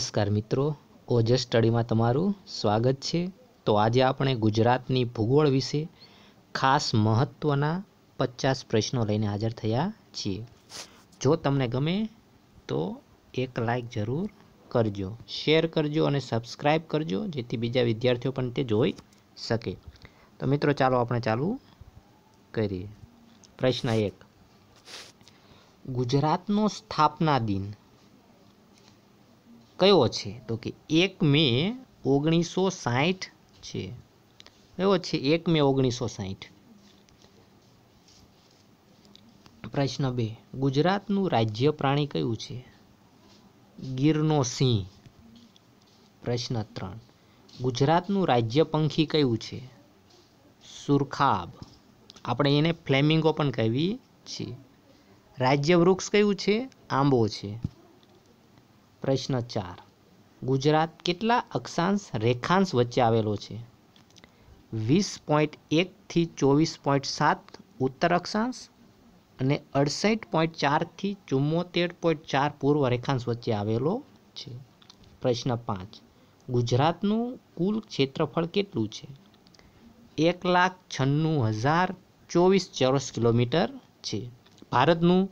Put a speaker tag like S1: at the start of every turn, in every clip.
S1: નમસ્કાર મિત્રો ઓજસ સ્ટડીમાં તમારું સ્વાગત છે તો આજે આપણે ગુજરાતની ભૂગોળ વિશે ખાસ મહત્ત્વના પચાસ પ્રશ્નો લઈને હાજર થયા છીએ જો તમને ગમે તો એક લાઇક જરૂર કરજો શેર કરજો અને સબસ્ક્રાઈબ કરજો જેથી બીજા વિદ્યાર્થીઓ પણ તે જોઈ શકે તો મિત્રો ચાલો આપણે ચાલુ કરીએ પ્રશ્ન એક ગુજરાતનો સ્થાપના દિન કયો છે તો કે એક મે ઓગણીસો સાહીઠ છે કયો છે એક મે ઓગણીસો સાહીઠ પ્રશ્ન બે ગુજરાતનું રાજ્ય પ્રાણી કયું છે ગીરનો સિંહ પ્રશ્ન ત્રણ ગુજરાતનું રાજ્ય પંખી કયું છે સુરખાબ આપણે એને ફ્લેમિંગો પણ કહેવી છીએ રાજ્ય વૃક્ષ કયું છે આંબો છે પ્રશ્ન ચાર ગુજરાત કેટલા અક્ષાંશ રેખાંશ વચ્ચે આવેલો છે વીસ પોઈન્ટ એકથી ચોવીસ પોઈન્ટ સાત ઉત્તર અક્ષાંશ અને અડસઠ પોઈન્ટ ચારથી ચુમ્મોતેર પોઈન્ટ ચાર પૂર્વ રેખાંશ વચ્ચે આવેલો છે પ્રશ્ન પાંચ ગુજરાતનું કુલ ક્ષેત્રફળ કેટલું છે એક લાખ છન્નું હજાર ચોવીસ ચોરસ કિલોમીટર છે ભારતનું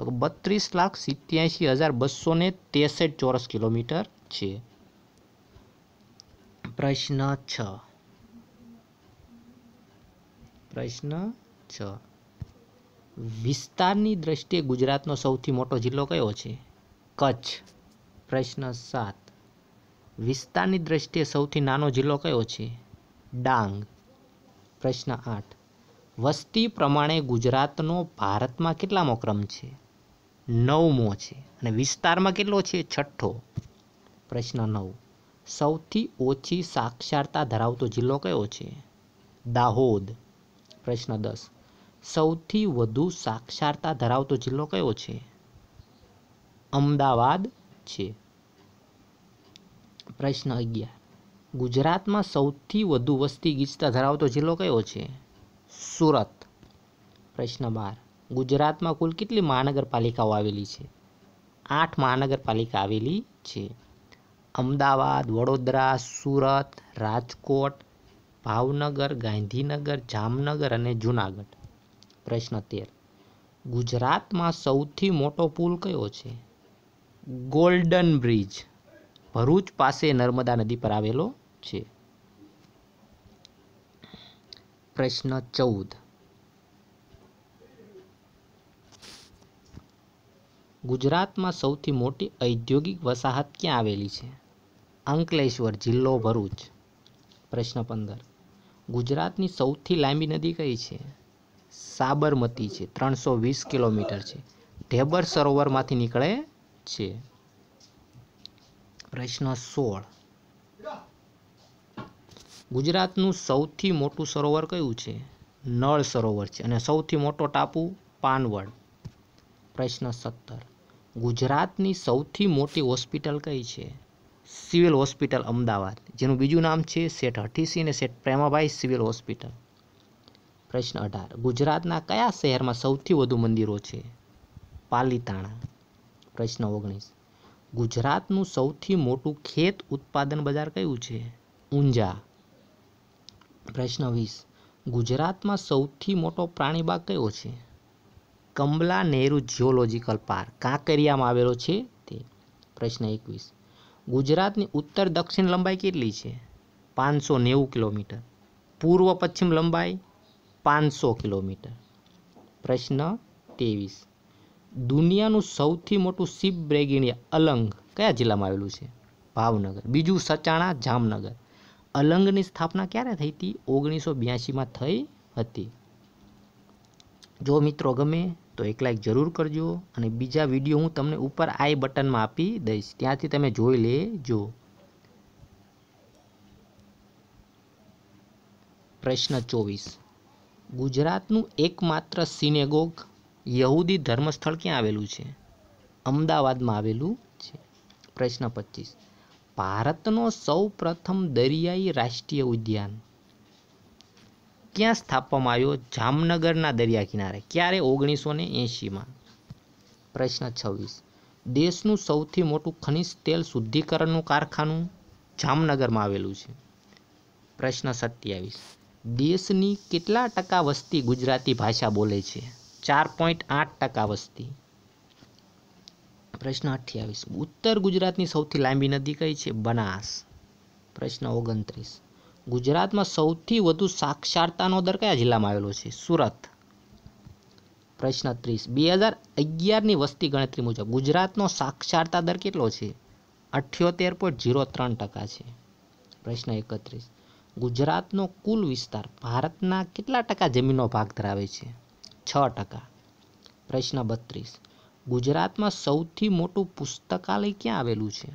S1: તો બત્રીસ લાખ સિત્યાસી હજાર બસો ને ત્રેસઠ ચોરસ કિલોમીટર છે પ્રશ્ન છ પ્રશ્ન છ વિસ્તારની દ્રષ્ટિએ ગુજરાતનો સૌથી મોટો જિલ્લો કયો છે કચ્છ પ્રશ્ન સાત વિસ્તારની દ્રષ્ટિએ સૌથી નાનો જિલ્લો કયો છે ડાંગ પ્રશ્ન આઠ વસ્તી પ્રમાણે ગુજરાતનો ભારતમાં કેટલામો ક્રમ છે નવમો છે અને વિસ્તારમાં કેટલો છે છઠ્ઠો પ્રશ્ન નવ સૌથી ઓછી સાક્ષરતા ધરાવતો જિલ્લો કયો છે દાહોદ પ્રશ્ન દસ સૌથી વધુ સાક્ષરતા ધરાવતો જિલ્લો કયો છે અમદાવાદ છે પ્રશ્ન અગિયાર ગુજરાતમાં સૌથી વધુ વસ્તી ગીચતા ધરાવતો જિલ્લો કયો છે સુરત પ્રશ્ન બાર ગુજરાતમાં કુલ કેટલી મહાનગરપાલિકાઓ આવેલી છે આઠ મહાનગરપાલિકા આવેલી છે અમદાવાદ વડોદરા સુરત રાજકોટ ભાવનગર ગાંધીનગર જામનગર અને જૂનાગઢ પ્રશ્ન તેર ગુજરાતમાં સૌથી મોટો પુલ કયો છે ગોલ્ડન બ્રિજ ભરૂચ પાસે નર્મદા નદી પર આવેલો છે પ્રશ્ન ચૌદ ગુજરાતમાં સૌથી મોટી ઔદ્યોગિક વસાહત ક્યાં આવેલી છે અંકલેશ્વર જિલ્લો ભરૂચ પ્રશ્ન પંદર ગુજરાતની સૌથી લાંબી નદી કઈ છે સાબરમતી છે ત્રણસો વીસ કિલોમીટર છે ઢેબર સરોવરમાંથી નીકળે છે પ્રશ્ન સોળ ગુજરાતનું સૌથી મોટું સરોવર કયું છે નળ સરોવર છે અને સૌથી મોટો ટાપુ પાનવડ પ્રશ્ન સત્તર ગુજરાતની સૌથી મોટી હોસ્પિટલ કઈ છે સિવિલ હોસ્પિટલ અમદાવાદ જેનું બીજું નામ છે શેઠ હઠીસી અને શેઠ પ્રેમાભાઈ સિવિલ હોસ્પિટલ પ્રશ્ન અઢાર ગુજરાતના કયા શહેરમાં સૌથી વધુ મંદિરો છે પાલીતાણા પ્રશ્ન ઓગણીસ ગુજરાતનું સૌથી મોટું ખેત ઉત્પાદન બજાર કયું છે ઊંઝા પ્રશ્ન વીસ ગુજરાતમાં સૌથી મોટો પ્રાણીબાગ કયો છે કમલા નેહરુ જિયોલોજીકલ પાર્ક કાંકરિયામાં આવેલો છે તે પ્રશ્ન એકવીસ ગુજરાતની ઉત્તર દક્ષિણ લંબાઈ કેટલી છે પાંચસો નેવું કિલોમીટર પૂર્વ પશ્ચિમ લંબાઈ પાંચસો કિલોમીટર પ્રશ્ન ત્રેવીસ દુનિયાનું સૌથી મોટું શિપ બ્રેગિણી અલંગ કયા જિલ્લામાં આવેલું છે ભાવનગર બીજું સચાણા જામનગર અલંગની સ્થાપના ક્યારે થઈ હતી ઓગણીસો બ્યાસીમાં થઈ હતી જો મિત્રો ગમે તો એક લાઈક જરૂર કરજો અને બીજા વિડીયો હું તમને ઉપર આઈ બટનમાં આપી દઈશ ત્યાંથી તમે જોઈ લેજો પ્રશ્ન ચોવીસ ગુજરાતનું એકમાત્ર સિનેગોગ યહૂદી ધર્મસ્થળ ક્યાં આવેલું છે અમદાવાદમાં આવેલું છે પ્રશ્ન પચીસ ભારતનો સૌ પ્રથમ દરિયાઈ રાષ્ટ્રીય ઉદ્યાન ક્યાં સ્થાપવામાં આવ્યો જામનગરના દરિયા કિનારે ક્યારે ઓગણીસો ને એંશીમાં પ્રશ્ન છવ્વીસ દેશનું સૌથી મોટું ખનિજ તેલ શુદ્ધિકરણનું કારખાનું જામનગરમાં આવેલું છે પ્રશ્ન સત્યાવીસ દેશની કેટલા ટકા વસ્તી ગુજરાતી ભાષા બોલે છે ચાર પોઈન્ટ આઠ ટકા વસ્તી પ્રશ્ન અઠ્યાવીસ ઉત્તર ગુજરાતની સૌથી લાંબી નદી કઈ છે બનાસ પ્રશ્ન ઓગણત્રીસ ગુજરાતમાં સૌથી વધુ સાક્ષરતાનો દર કયા જિલ્લામાં આવેલો છે સુરત પ્રશ્ન ત્રીસ બે હજાર અગિયારની વસ્તી ગણતરી મુજબ ગુજરાતનો સાક્ષરતા દર કેટલો છે અઠ્યોતેર પોઈન્ટ ઝીરો ત્રણ ટકા છે પ્રશ્ન એકત્રીસ ગુજરાતનો કુલ વિસ્તાર ભારતના કેટલા ટકા જમીનનો ભાગ ધરાવે છે છ ટકા પ્રશ્ન બત્રીસ ગુજરાતમાં સૌથી મોટું પુસ્તકાલય ક્યાં આવેલું છે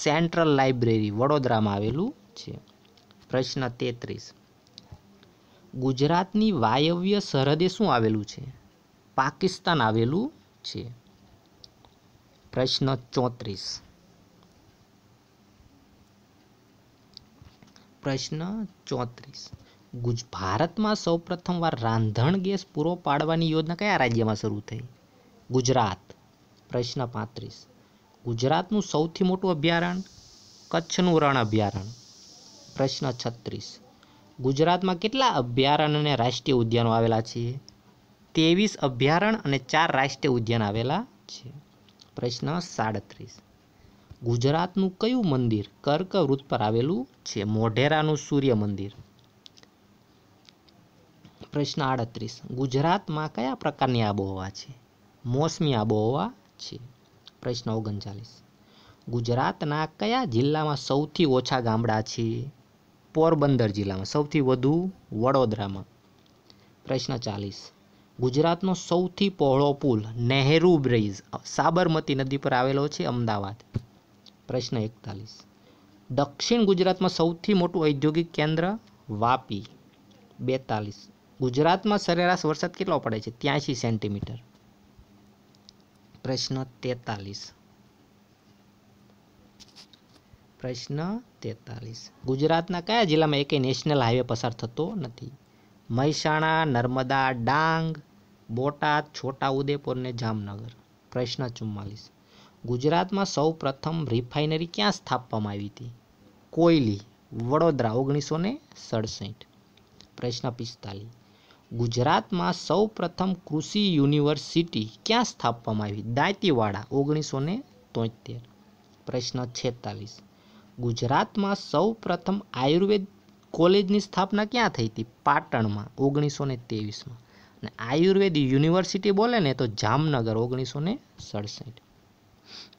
S1: સેન્ટ્રલ લાઇબ્રેરી વડોદરામાં આવેલું છે પ્રશ્ન તેત્રીસ ગુજરાતની વાયવ્ય સરહદે શું આવેલું છે પાકિસ્તાન આવેલું છે પ્રશ્ન ચોત્રીસ પ્રશ્ન ચોત્રીસ ગુજ ભારતમાં સૌ પ્રથમવાર રાંધણ ગેસ પૂરો પાડવાની યોજના કયા રાજ્યમાં શરૂ થઈ ગુજરાત પ્રશ્ન પાંત્રીસ ગુજરાતનું સૌથી મોટું અભયારણ્ય કચ્છનું રણ અભયારણ્ય પ્રશ્ન છત્રીસ ગુજરાતમાં કેટલા અભયારણ્ય અને રાષ્ટ્રીય ઉદ્યાનો આવેલા છે ત્રેવીસ અભયારણ્ય અને ચાર રાષ્ટ્રીય ઉદ્યાન આવેલા છે પ્રશ્ન સાડત્રીસ ગુજરાતનું કયું મંદિર કર્ક વૃત્ત પર આવેલું છે મોઢેરાનું સૂર્ય મંદિર પ્રશ્ન આડત્રીસ ગુજરાતમાં કયા પ્રકારની આબોહવા છે મોસમી આબોહવા છે પ્રશ્ન ઓગણચાલીસ ગુજરાતના કયા જિલ્લામાં સૌથી ઓછા ગામડા છે પોરબંદર જિલ્લામાં સૌથી વધુ વડોદરામાં પ્રશ્ન ચાલીસ ગુજરાતનો સૌથી પહોળો પુલ નહેરુ બ્રિજ સાબરમતી નદી પર આવેલો છે અમદાવાદ પ્રશ્ન એકતાલીસ દક્ષિણ ગુજરાતમાં સૌથી મોટું ઔદ્યોગિક કેન્દ્ર વાપી બેતાલીસ ગુજરાતમાં સરેરાશ વરસાદ કેટલો પડે છે ત્યાંશી સેન્ટીમીટર પ્રશ્ન તેતાલીસ પ્રશ્ન તેતાલીસ ગુજરાતના કયા જિલ્લામાં એકેય નેશનલ હાઈવે પસાર થતો નથી મહેસાણા નર્મદા ડાંગ બોટાદ છોટાઉદેપુર ને જામનગર પ્રશ્ન ચુમ્માલીસ ગુજરાતમાં સૌ પ્રથમ રિફાઇનરી ક્યાં સ્થાપવામાં આવી હતી કોયલી વડોદરા ઓગણીસો ને સડસઠ પ્રશ્ન પિસ્તાલીસ ગુજરાતમાં સૌ પ્રથમ કૃષિ યુનિવર્સિટી ક્યાં સ્થાપવામાં આવી દાંતીવાડા ઓગણીસો ને તોતેર પ્રશ્ન છેતાલીસ ગુજરાતમાં સૌ પ્રથમ આયુર્વેદ કોલેજની સ્થાપના ક્યાં થઈ હતી પાટણમાં ઓગણીસો ને ત્રેવીસમાં અને આયુર્વેદ યુનિવર્સિટી બોલે ને તો જામનગર ઓગણીસો ને સડસઠ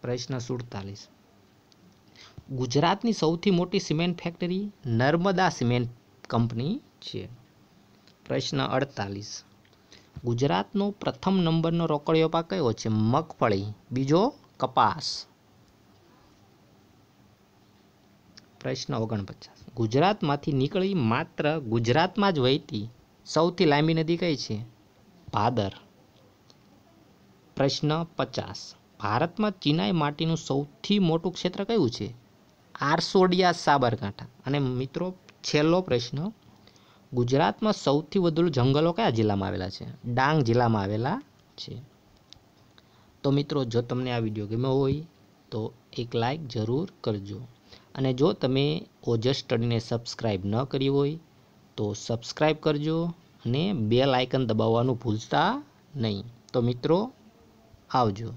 S1: પ્રશ્ન સુડતાલીસ ગુજરાતની સૌથી મોટી cement factory Narmada cement company છે પ્રશ્ન અડતાલીસ ગુજરાતનો પ્રથમ નંબરનો રોકડિયો પાક કયો છે મગફળી બીજો કપાસ પ્રશ્ન ઓગણપચાસ ગુજરાતમાંથી નીકળી માત્ર ગુજરાતમાં જ વહેતી સૌથી લાંબી નદી કઈ છે ભાદર પ્રશ્ન પચાસ ભારતમાં ચિનાઈ માટીનું સૌથી મોટું ક્ષેત્ર કયું છે આરસોડિયા સાબરકાંઠા અને મિત્રો છેલ્લો પ્રશ્ન ગુજરાતમાં સૌથી વધુ જંગલો કયા જિલ્લામાં આવેલા છે ડાંગ જિલ્લામાં આવેલા છે તો મિત્રો જો તમને આ વિડીયો ગમ્યો હોય તો એક લાઈક જરૂર કરજો અને જો તમે ઓજસ સ્ટડીને સબસ્ક્રાઈબ ન કરી હોય તો સબસ્ક્રાઈબ કરજો અને બેલ આઇકન દબાવવાનું ભૂલતા નહીં તો મિત્રો આવજો